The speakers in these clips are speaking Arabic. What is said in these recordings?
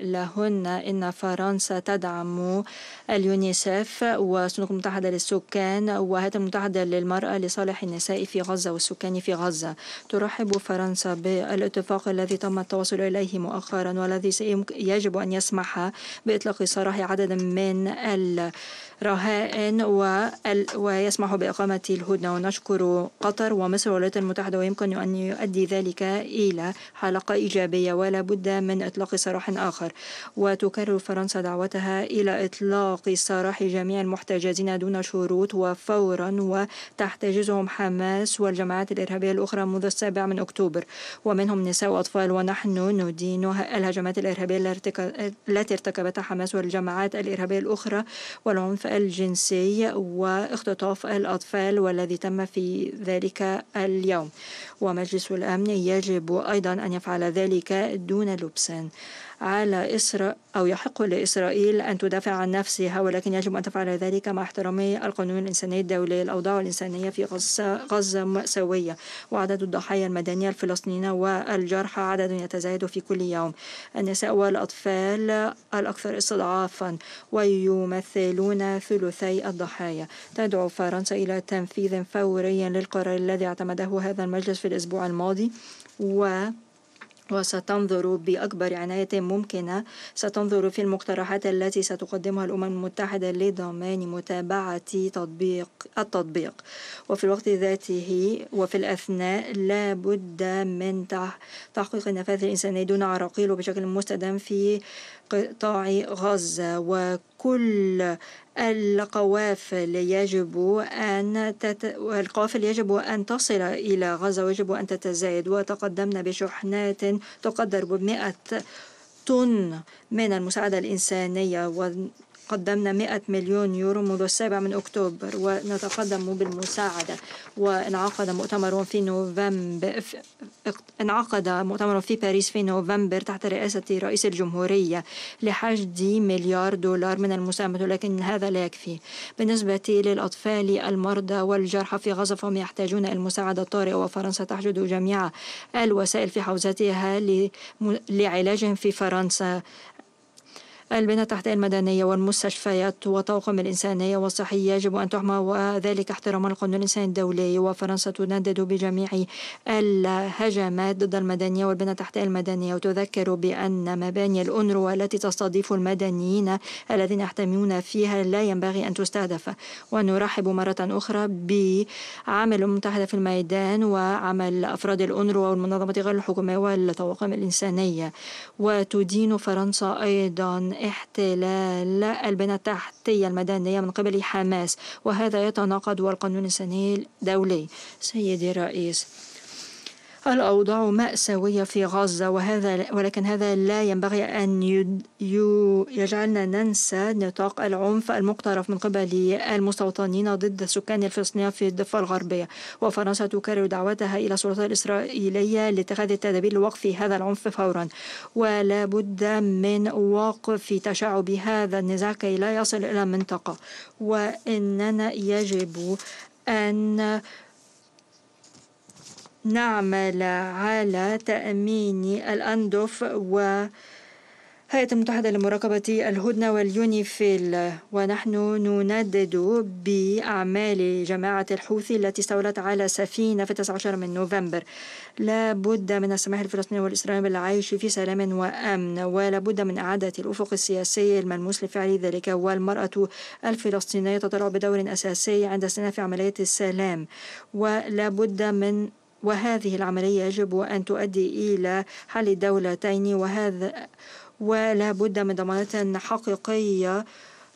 لهن إن فرنسا تدعم اليونيسف وصندوق المتحدة للسكان وهيئة المتحدة للمرأة لصالح النساء في غزة والسكان في غزة ترحب فرنسا بالاتفاق الذي تم التوصل إليه مؤخرا والذي يجب أن يسمح بإطلاق سراح عدد من الرهائن ويسمح بإقامة الهدنة ونشكر قطر ومصر والولايات المتحدة ويمكن أن يؤدي ذلك إلى حلقة إيجابية ولا بد من إطلاق سراح آخر وتكرر فرنسا دعوتها إلى إطلاق سراح جميع المحتجزين دون شروط وفورا وتحتجزهم حماس والجماعات الإرهابية الأخرى منذ السابع من أكتوبر ومنهم نساء وأطفال ونحن ندين الهجمات الإرهابية التي ارتكبتها حماس والجماعات الإرهابية الأخرى والعنف الجنسي واختطاف الأطفال والذي تم في ذلك اليوم ومجلس الأمن يجب أيضا أن يفعل ذلك دون لبسان على إسر أو يحق لإسرائيل أن تدافع عن نفسها ولكن يجب أن تفعل ذلك مع احترام القانون الإنساني الدولي الأوضاع الإنسانية في غزة, غزة مأساوية وعدد الضحايا المدنية الفلسطينيين والجرحى عدد يتزايد في كل يوم النساء والأطفال الأكثر استضعافا ويمثلون ثلثي الضحايا تدعو فرنسا إلى تنفيذ فوري للقرار الذي اعتمده هذا المجلس في الأسبوع الماضي و وستنظر بأكبر عناية ممكنة ستنظر في المقترحات التي ستقدمها الأمم المتحدة لضمان متابعة تطبيق التطبيق وفي الوقت ذاته وفي الأثناء لا بد من تحقيق النفاذ الإنساني دون عراقيل وبشكل مستدام في قطاع غزة وكل كل القوافل يجب أن تت... القوافل يجب أن تصل إلى غزة ويجب أن تتزايد وتقدمنا بشحنات تقدر بمئة طن من المساعدة الإنسانية قدمنا 100 مليون يورو منذ السابع من أكتوبر ونتقدم بالمساعدة وانعقد مؤتمر في نوفمبر انعقد مؤتمر في باريس في نوفمبر تحت رئاسة رئيس الجمهورية لحشد مليار دولار من المساهمة لكن هذا لا يكفي بالنسبة للأطفال المرضى والجرحى في غزة فهم يحتاجون المساعدة الطارئة وفرنسا تحشد جميع الوسائل في حوزتها لعلاجهم في فرنسا البنى التحتية المدنية والمستشفيات وطاقم الإنسانية والصحية يجب أن تحمى وذلك احتراما للقانون الإنساني الدولي وفرنسا تندد بجميع الهجمات ضد المدنية والبنى التحتية المدنية وتذكر بأن مباني الأونروا التي تستضيف المدنيين الذين يحتمون فيها لا ينبغي أن تستهدف ونرحب مرة أخرى بعمل المتحدة في الميدان وعمل أفراد الأونروا والمنظمات غير الحكومية والطواقم الإنسانية وتدين فرنسا أيضا احتلال البنى التحتية المدنية من قبل حماس وهذا يتناقض والقانون الإنساني الدولي سيدي الرئيس الأوضاع مأساوية في غزة وهذا ولكن هذا لا ينبغي أن يجعلنا ننسى نطاق العنف المقترف من قبل المستوطنين ضد السكان الفلسطينيين في الضفة الغربية وفرنسا تكرر دعوتها إلى السلطات الإسرائيلية لاتخاذ التدابير لوقف هذا العنف فورا ولا بد من وقف تشعب هذا النزاع كي لا يصل إلى منطقة وإننا يجب أن نعمل على تأمين الأندف و هيئة المتحدة لمراقبة الهدنة واليونيفيل ونحن نندد بأعمال جماعة الحوثي التي استولت على سفينة في 19 من نوفمبر لا بد من السماح الفلسطيني والإسرائيلي بالعيش في سلام وأمن ولا بد من إعادة الأفق السياسي الملموس لفعل ذلك والمرأة الفلسطينية تتطلع بدور أساسي عند استئناف عملية السلام ولا بد من وهذه العملية يجب أن تؤدي إلى حل الدولتين وهذا ولا بد من ضمانات حقيقية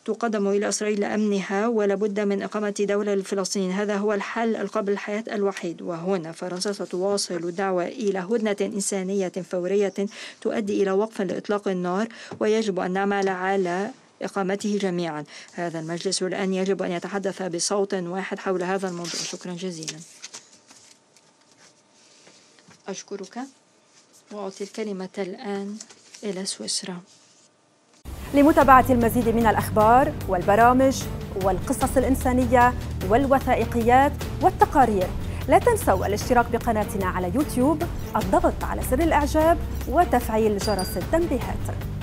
تقدم إلى إسرائيل أمنها ولا بد من إقامة دولة للفلسطينيين هذا هو الحل القبل الحياة الوحيد وهنا فرنسا ستواصل الدعوة إلى هدنة إنسانية فورية تؤدي إلى وقف لإطلاق النار ويجب أن نعمل على إقامته جميعا هذا المجلس الآن يجب أن يتحدث بصوت واحد حول هذا الموضوع شكرا جزيلا أشكرك وأعطي الكلمة الآن إلى سويسرا لمتابعة المزيد من الأخبار والبرامج والقصص الإنسانية والوثائقيات والتقارير لا تنسوا الاشتراك بقناتنا على يوتيوب الضغط على زر الإعجاب وتفعيل جرس التنبيهات